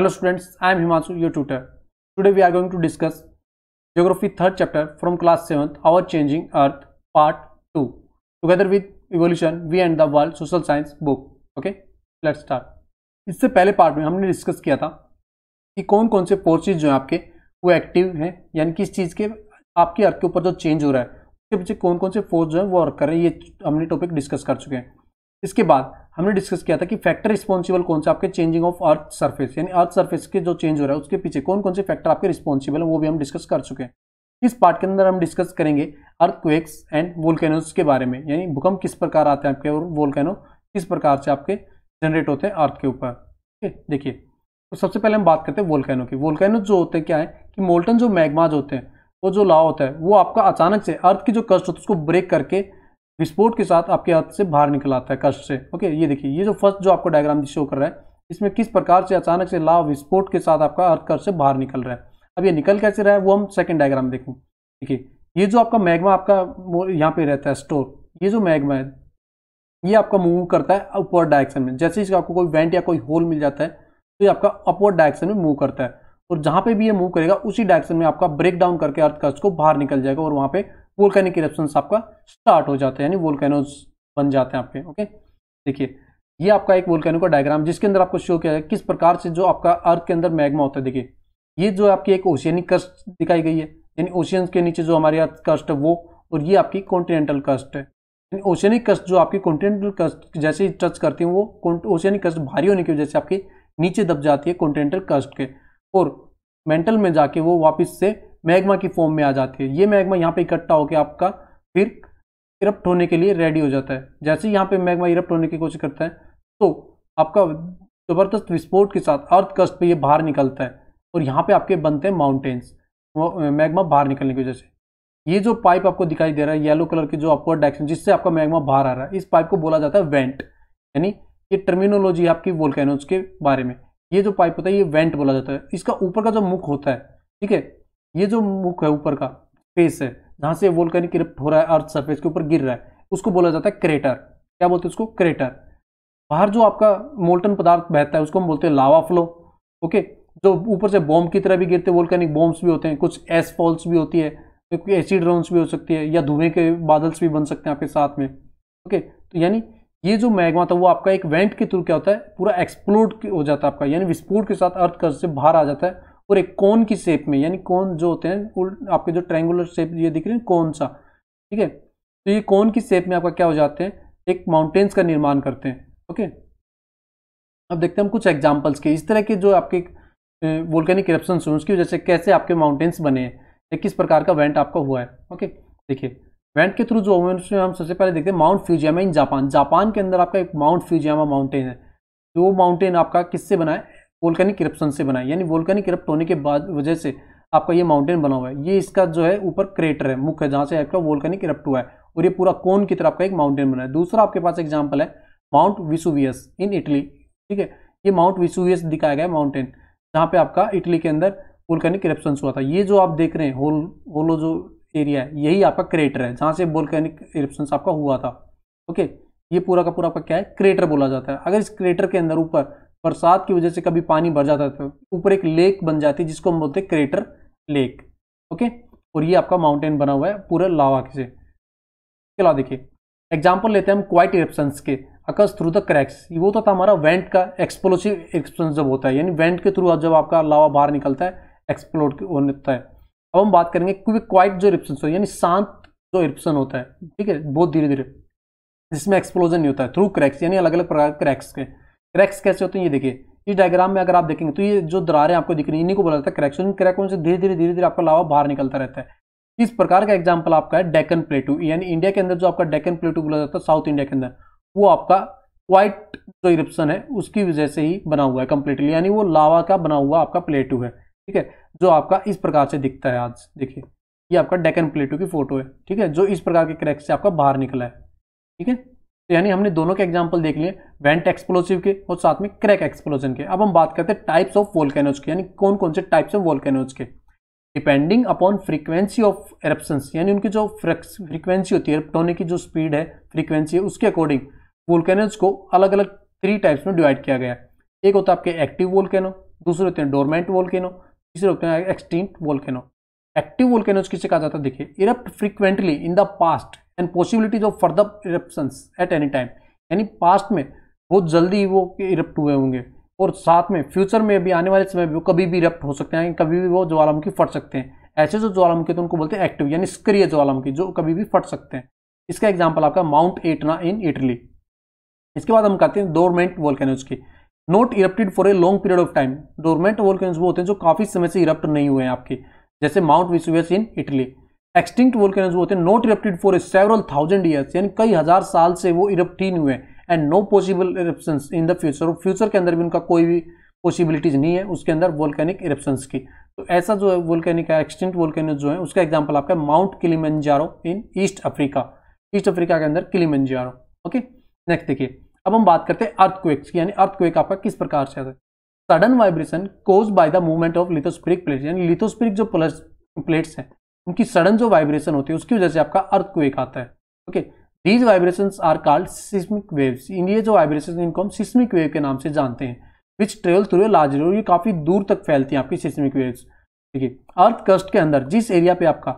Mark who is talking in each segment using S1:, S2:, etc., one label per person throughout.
S1: hello students I am Himanshu your tutor today we are going to discuss geography third chapter from class seventh our changing earth part two together with evolution we and the world social science book okay let start इससे पहले part में हमने discuss किया था कि कौन कौन से फोर्सेज जो हैं आपके वो एक्टिव हैं यानी कि इस चीज़ के आपके अर्थ के ऊपर जो चेंज हो रहा है उसके पीछे कौन कौन से फोर्स जो हैं वो वर्क कर रहे हैं ये हमने टॉपिक डिस्कस कर चुके हैं इसके बाद हमने डिस्कस किया था कि फैक्टर रिस्पॉन्सिबल कौन से आपके चेंजिंग ऑफ अर्थ सर्फेस यानी अर्थ सर्फेस के जो चेंज हो रहा है उसके पीछे कौन कौन से फैक्टर आपके रिस्पॉन्सिबल है वो भी हम डिस्कस कर चुके हैं इस पार्ट के अंदर हम डिस्कस करेंगे अर्थक्वेक्स एंड वोल्केनोज के बारे में यानी भूकंप किस प्रकार आते हैं आपके और वोल्केनो किस प्रकार से आपके जनरेट होते हैं अर्थ के ऊपर ठीक है देखिए तो सबसे पहले हम बात करते हैं वोल्केनो की वोल्केनो जो होते हैं क्या है कि मोल्टन जो मैगमाज होते हैं वो जो लाव होता है वो आपका अचानक से अर्थ की जो कष्ट होती है उसको ब्रेक करके विस्फोट के साथ आपके हाथ से बाहर निकल आता है कष्ट से ओके ये देखिए ये जो फर्स्ट जो आपको डायग्राम शो कर रहा है इसमें किस प्रकार से अचानक से लाभ विस्फोट के साथ आपका अर्थकर्ष से बाहर निकल रहा है अब ये निकल कैसे रहा है वो हम सेकेंड डायग्राम देखें देखिए ये जो आपका मैग्मा आपका यहाँ पे रहता है स्टोर ये जो मैग्मा है ये आपका मूव करता है अपवर्ड डायरेक्शन में जैसे इसका आपको कोई वेंट या कोई होल मिल जाता है तो ये आपका अपवर्ड डायरेक्शन में मूव करता है और जहाँ पे भी ये मूव करेगा उसी डायरेक्शन में आपका ब्रेक डाउन करके अर्थकर्ष को बाहर निकल जाएगा और वहाँ पे वोल्केनिक इरप्शन आपका स्टार्ट हो जाता है यानी वोल्केनोज बन जाते हैं आपके ओके देखिए ये आपका एक वोल्केनो का डायग्राम जिसके अंदर आपको शो किया है किस प्रकार से जो आपका अर्थ के अंदर मैग्मा होता है देखिए ये जो आपकी एक ओशियनिक कस्ट दिखाई गई है यानी ओशियन के नीचे जो हमारे अर्थ कस्ट है वो और ये आपकी कॉन्टिनेंटल कस्ट है यानी ओशियनिक कस्ट जो आपकी कॉन्टिनेंटल कस्ट जैसे ही टच करती है वो ओशियनिक कस्ट भारी होने की वजह से आपके नीचे दब जाती है कॉन्टिनेंटल कस्ट के और मेंटल में जाके वो वापस से मैग्मा की फॉर्म में आ जाती है ये मैग्मा यहाँ पे इकट्ठा होकर आपका फिर इरप्ट होने के लिए रेडी हो जाता है जैसे ही यहाँ पे मैग्मा इरप्ट होने की कोशिश करता है तो आपका ज़बरदस्त विस्फोट के साथ अर्थ कस्ट पर यह बाहर निकलता है और यहाँ पे आपके बनते हैं माउंटेन्स मैग्मा बाहर निकलने की वजह से ये जो पाइप आपको दिखाई दे रहा है येलो कलर की जो अपवर्ड डायरेक्शन जिससे आपका मैग्मा बाहर आ रहा है इस पाइप को बोला जाता है वेंट यानी ये टर्मिनोलॉजी है आपकी वोल्केनोज के बारे में ये जो पाइप होता है ये वेंट बोला जाता है इसका ऊपर का जो मुख होता है ठीक है ये जो मुख है ऊपर का स्पेस है जहाँ से वोल्कैनिक इरप्ट हो रहा है अर्थ सरफेस के ऊपर गिर रहा है उसको बोला जाता है क्रेटर क्या बोलते हैं उसको क्रेटर बाहर जो आपका मोल्टन पदार्थ बहता है उसको हम बोलते हैं लावा फ्लो ओके जो ऊपर से बॉम्ब की तरह भी गिरते हैं वोल्केनिक बॉम्ब्स भी होते हैं कुछ एस फॉल्स भी होती है क्योंकि एसिड राउंड भी हो सकती है या धुएं के बादल्स भी बन सकते हैं आपके साथ में ओके तो यानी ये जो मैग्मा था वो आपका एक वेंट के थ्रू क्या होता है पूरा एक्सप्लोड हो जाता है आपका यानी विस्फोट के साथ अर्थ कर्ज से बाहर आ जाता है और एक कौन की शेप में यानी कौन जो होते हैं आपके जो ट्रैंगुलर शेप ये दिख रहे हैं कौन सा ठीक है तो ये कौन की शेप में आपका क्या हो जाते हैं एक माउंटेन्स का निर्माण करते हैं ओके अब देखते हैं हम कुछ एग्जाम्पल्स के इस तरह के जो आपके वोल्केनिक इरप्शन हुए उसकी वजह से कैसे आपके माउंटेन्स बने हैं या किस प्रकार का वेंट आपका हुआ है ओके देखिए वेंट के थ्रू जो हुए उसमें हम सबसे पहले देखते हैं Mount Fujiyama in Japan Japan के अंदर आपका एक माउंट फ्यूजियामा माउंटेन है जो तो माउंटेन आपका किससे बना है वोल्केनिक करप्शन से बना है यानी वोल्केनिक करप्ट होने के बाद वजह से आपका ये माउंटेन बना हुआ है ये इसका जो है ऊपर क्रेटर है मुख्य जहाँ से आपका वोल्केनिक करप्ट हुआ है और ये पूरा कोन की तरह आपका एक माउंटेन बना है दूसरा आपके पास एग्जाम्पल है माउंट विसुवियस इन इटली ठीक है ये माउंट विसुवियस दिखाया गया माउंटेन जहाँ पे आपका इटली के अंदर वोल्केनिक करप्शन हुआ था ये जो आप देख रहे हैं होल होलो जो एरिया है यही आपका क्रेटर है जहाँ से वोल्केनिक करप्शन आपका हुआ था ओके ये पूरा का पूरा आपका क्या है क्रेटर बोला जाता है अगर इस क्रेटर के अंदर ऊपर बरसात की वजह से कभी पानी भर जाता था ऊपर एक लेक बन जाती है जिसको हम बोलते हैं क्रेटर लेक ओके और ये आपका माउंटेन बना हुआ है पूरा लावा से चला देखिए एग्जाम्पल लेते हैं हम क्वाइट इरप्शंस के अकस थ्रू द क्रैक्स वो तो था हमारा वेंट का एक्सप्लोसिव एक्सप्लोशन जब होता है यानी वेंट के थ्रू जब आपका लावा बाहर निकलता है एक्सप्लोड होता है अब हम बात करेंगे क्योंकि क्वाइट जो इरप्शन हो यानी शांत जो इरप्शन होता है ठीक है बहुत धीरे धीरे जिसमें एक्सप्लोजन नहीं होता है थ्रू क्रैक्स यानी अलग अलग प्रकार के क्रैक्स के क्रैक्स कैसे होते हैं ये देखिए इस डायग्राम में अगर आप देखेंगे तो ये जो दरारें आपको दिख रही इन्हीं को बोला जाता है क्रैक्स क्रैक से धीरे धीरे धीरे धीरे आपका लावा बाहर निकलता रहता है इस प्रकार का एग्जाम्पल आपका है डेकन प्लेटू यानी इंडिया के अंदर जो आपका डेकन प्लेटू बोला जाता है साउथ इंडिया के अंदर वो आपका व्हाइट जो इरप्शन है उसकी वजह से ही बना हुआ है कंप्लीटली यानी वो लावा का बना हुआ आपका प्लेटू है ठीक है जो आपका इस प्रकार से दिखता है आज देखिए ये आपका डेकन प्लेटू की फोटो है ठीक है जो इस प्रकार के क्रैक से आपका बाहर निकला है ठीक है तो यानी हमने दोनों के एग्जाम्पल देख लिए वेंट एक्सप्लोसिव के और साथ में क्रैक एक्सप्लोजन के अब हम बात करते हैं टाइप्स ऑफ वोल्केनोज के यानी कौन कौन से टाइप्स ऑफ वोल्केनोज के depending upon frequency of eruptions यानी उनकी जो फ्रीक्वेंसी होती है एरप्ट होने की जो स्पीड है फ्रीक्वेंसी है उसके अकॉर्डिंग वोल्केनोज को अलग अलग थ्री टाइप्स में डिवाइड किया गया एक होता है आपके एक्टिव वोल्केनो दूसरे होते हैं डोरमेंट वोल्केनो तीसरे होते हैं एक्सटिंक्ट वोल्केनो एक्टिव वोल्केनोज किसे कहा जाता है देखिए erupt frequently in the past and possibilities of further eruption at any time यानी पास्ट में बहुत जल्दी वो इरप्ट हुए होंगे और साथ में फ्यूचर में भी आने वाले समय में वो कभी भी इरप्ट हो सकते हैं कभी भी वो ज्वालामुखी फट सकते हैं ऐसे जो ज्वालामुखी तो उनको बोलते हैं एक्टिव यानी सक्रिय ज्वालामुखी जो कभी भी फट सकते हैं इसका एग्जाम्पल आपका माउंट एटना इन इटली इसके बाद हम कहते हैं डोरमेंट वोल्केनोज की not erupted for a long period of time dormant volcanoes वो होते हैं जो काफ़ी समय से इरप्ट नहीं हुए हैं आपके जैसे Mount Vesuvius in Italy extinct volcanoes होते हैं not erupted for several thousand years यानी कई हजार साल से वो इरप्ट ही नहीं हुए and no possible eruption in the future future के अंदर भी उनका कोई भी पॉसिबिलिटीज नहीं है उसके अंदर वोल्केनिक इरप्शंस की तो ऐसा जो है वोल्केनिक एक्सटिंक्ट वोल्केनो जो है उसका एग्जाम्पल आपका Mount Kilimanjaro in East Africa East Africa के अंदर किलीमेंजारो ओके नेक्स्ट देखिए अब हम बात करते हैं अर्थक्वेक्स की यानी अर्थक्वेक आपका किस प्रकार से आता है sudden vibration caused by the movement of lithospheric plates यानी लिथोस्पिरिक जो प्लस प्लेट्स हैं उनकी सडन जो वाइब्रेशन होती है उसकी वजह से आपका अर्थक्वेक आता है okay these vibrations are called seismic waves ये जो वाइब्रेशन इनको हम सिस्मिक वेव के नाम से जानते हैं विच ट्रेवल थ्रू लार्ज ये काफ़ी दूर तक फैलती हैं आपकी सिस्मिक वेव्स ठीक है अर्थ कस्ट के अंदर जिस एरिया पे आपका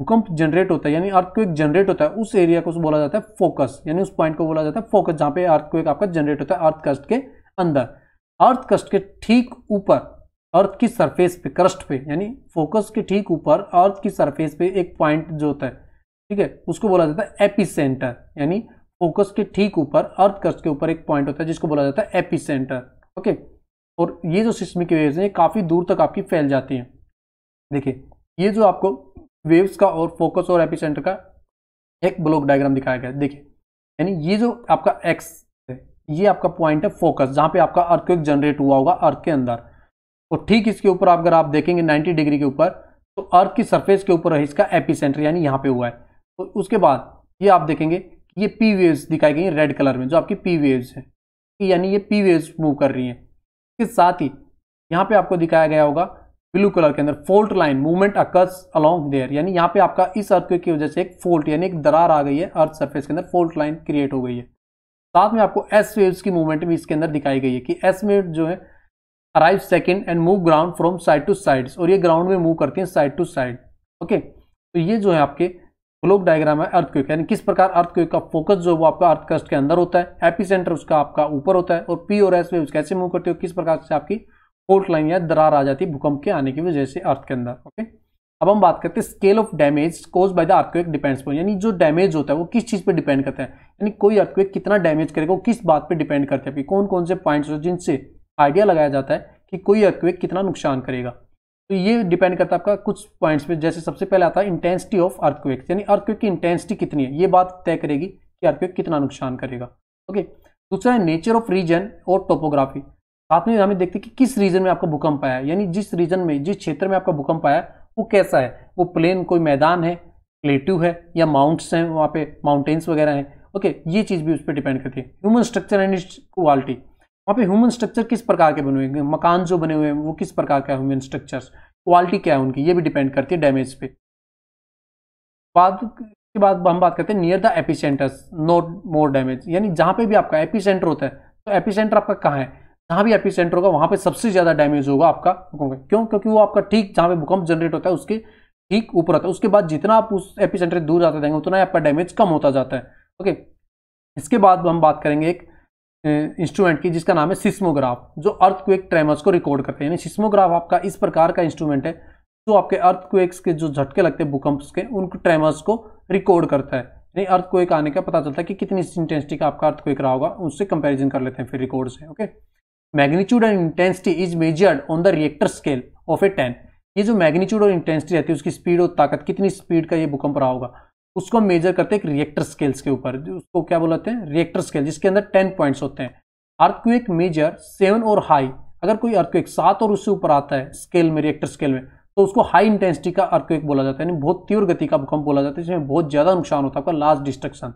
S1: भूकंप जनरेट होता है यानी अर्थक्वेक जनरेट होता है उस एरिया को बोला जाता है फोकस यानी उस पॉइंट को बोला जाता है फोकस जहाँ पे अर्थक्वेक आपका जनरेट होता है अर्थ कस्ट के अंदर अर्थ कष्ट के ठीक ऊपर अर्थ की सरफेस पे क्रस्ट पे यानी फोकस के ठीक ऊपर अर्थ की सरफेस पे एक पॉइंट जो होता है ठीक है उसको बोला जाता है एपी सेंटर यानी फोकस के ठीक ऊपर अर्थ कष्ट के ऊपर एक पॉइंट होता है जिसको बोला जाता है एपी सेंटर ओके और ये जो सिस्मिक वेव्स हैं ये काफ़ी दूर तक आपकी फैल जाती हैं देखिए ये जो आपको वेव्स का और फोकस और एपी सेंटर का एक ब्लॉक डायग्राम दिखाया गया देखिए यानी ये जो आपका एक्स ये आपका पॉइंट है फोकस जहां पे आपका अर्थक्विक जनरेट हुआ होगा अर्थ के अंदर और तो ठीक इसके ऊपर अगर आप देखेंगे 90 डिग्री के ऊपर तो अर्थ की सरफेस के ऊपर है इसका एपिसेंटर यानी यहाँ पे हुआ है तो उसके बाद ये आप देखेंगे ये पी वेव्स दिखाई गई रेड कलर में जो आपकी पी वेव्स है यानी ये पी वेव्स मूव कर रही हैं इसके साथ ही यहाँ पे आपको दिखाया गया होगा ब्लू कलर के अंदर fault line movement occurs along there यानी यहाँ पे आपका इस अर्थ की वजह से एक फोल्ट यानी एक दरार आ गई है अर्थ सरफेस के अंदर फोल्ट लाइन क्रिएट हो गई है साथ में आपको एस वेव्स की मूवमेंट भी इसके अंदर दिखाई गई है कि एस वेव जो है arrive second and move ground from side to side और ये ग्राउंड में मूव करती है साइड टू साइड ओके तो ये जो है आपके ग्लोब डायग्राम है अर्थ क्यूक यानी किस प्रकार अर्थ क्यूक का फोकस जो है वो आपका अर्थ कस्ट के अंदर होता है एपी सेंटर उसका आपका ऊपर होता है और पी और एस वेव्स कैसे मूव करते हो किस प्रकार से आपकी फोर्ट लाइन या दरार आ जाती है भूकंप के आने की वजह से अर्थ के अंदर ओके अब हम बात करते हैं scale of damage caused by the earthquake depends पर यानी जो डैमेज होता है वो किस चीज़ पे डिपेंड करता है यानी कोई अर्थक्वेक कितना डैमेज करेगा वो किस बात पे डिपेंड करता है कि कौन कौन से पॉइंट्स हो जिनसे आइडिया लगाया जाता है कि कोई अर्थक्वेक कितना नुकसान करेगा तो ये डिपेंड करता है आपका कुछ पॉइंट्स पर जैसे सबसे पहले आता है इंटेंसिटी ऑफ अर्थक्वेक यानी अर्थक्वेक की इंटेंसिटी कितनी है ये बात तय करेगी कि अर्थक्वेक कितना नुकसान करेगा ओके दूसरा है नेचर ऑफ रीजन और टोपोग्राफी साथ में हमें देखते हैं कि किस रीजन में आपका भूकंप आया यानी जिस रीजन में जिस क्षेत्र में आपका भूकंप आया वो कैसा है वो प्लेन कोई मैदान है प्लेट्यू है या माउंट्स हैं वहाँ पे माउंटेन्स वगैरह हैं ओके ये चीज़ भी उस पर डिपेंड करती है human structure and its quality वहाँ पे ह्यूमन स्ट्रक्चर किस प्रकार के बने हुए हैं मकान जो बने हुए हैं वो किस प्रकार का ह्यूमन स्ट्रक्चर क्वालिटी क्या है उनकी ये भी डिपेंड करती है डैमेज पे बाद के बाद हम बात करते हैं near the epicentres note more damage यानी जहाँ पे भी आपका एपी सेंटर होता है तो एपी सेंटर आपका कहाँ है जहाँ भी एपी सेंटर होगा वहाँ पे सबसे ज़्यादा डैमेज होगा आपका भूकंप क्यों क्योंकि वो आपका ठीक जहाँ पे भूकंप जनरेट होता है उसके ठीक ऊपर होता है उसके बाद जितना आप उस एपी सेंटर दूर जाते जाएंगे उतना आपका डैमेज कम होता जाता है ओके इसके बाद हम बात करेंगे एक इंस्ट्रूमेंट की जिसका नाम है सिस्मोग्राफ जो अर्थ को ट्रेमर्स को रिकॉर्ड करते हैं यानी सिस्मोग्राफ आपका इस प्रकार का इंस्ट्रूमेंट है जो आपके अर्थ को के जो झटके लगते हैं भूकंप के उन ट्रेमर्स को रिकॉर्ड करता है यानी अर्थ को आने का पता चलता है कि कितनी इंटेंसिटी का आपका अर्थ को रहा होगा उससे कंपेरिजन कर लेते हैं फिर रिकॉर्ड से okay magnitude and intensity is measured on the Richter scale of a ten ये जो मैग्नीट्यूड और इंटेंसिटी रहती है उसकी स्पीड और ताकत कितनी स्पीड का ये भूकंप रहा होगा उसको हम मेजर करते हैं एक रिएक्टर स्केल्स के ऊपर उसको क्या बोलाते हैं रिएक्टर स्केल जिसके अंदर टेन पॉइंट्स होते हैं अर्थक्वेक मेजर सेवन और हाई अगर कोई अर्थक्वेक सात और उससे ऊपर आता है स्केल में रिएक्टर स्केल में तो उसको हाई इंटेंसिटी का अर्थक्वेक बोला जाता है यानी बहुत तीव्र गति का भूकंप बोला जाता है जिसमें बहुत ज़्यादा नुकसान होता है आपका लास्ट डिस्ट्रक्शन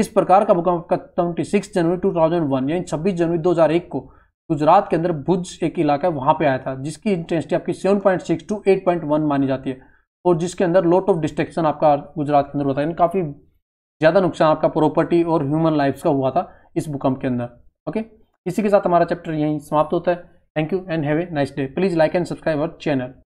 S1: इस प्रकार का भूकंप का twenty six January two thousand one यानी छब्बीस जनवरी दो हज़ार एक को गुजरात के अंदर भुज एक इलाका है वहाँ पे आया था जिसकी इंटेंसिटी आपकी 7.6 टू 8.1 मानी जाती है और जिसके अंदर लोट ऑफ डिस्ट्रक्शन आपका गुजरात के अंदर होता है यानी काफ़ी ज़्यादा नुकसान आपका प्रॉपर्टी और ह्यूमन लाइफ का हुआ था इस भूकंप के अंदर ओके इसी के साथ हमारा चैप्टर यहीं समाप्त होता है thank you and have a nice day please like and subscribe our channel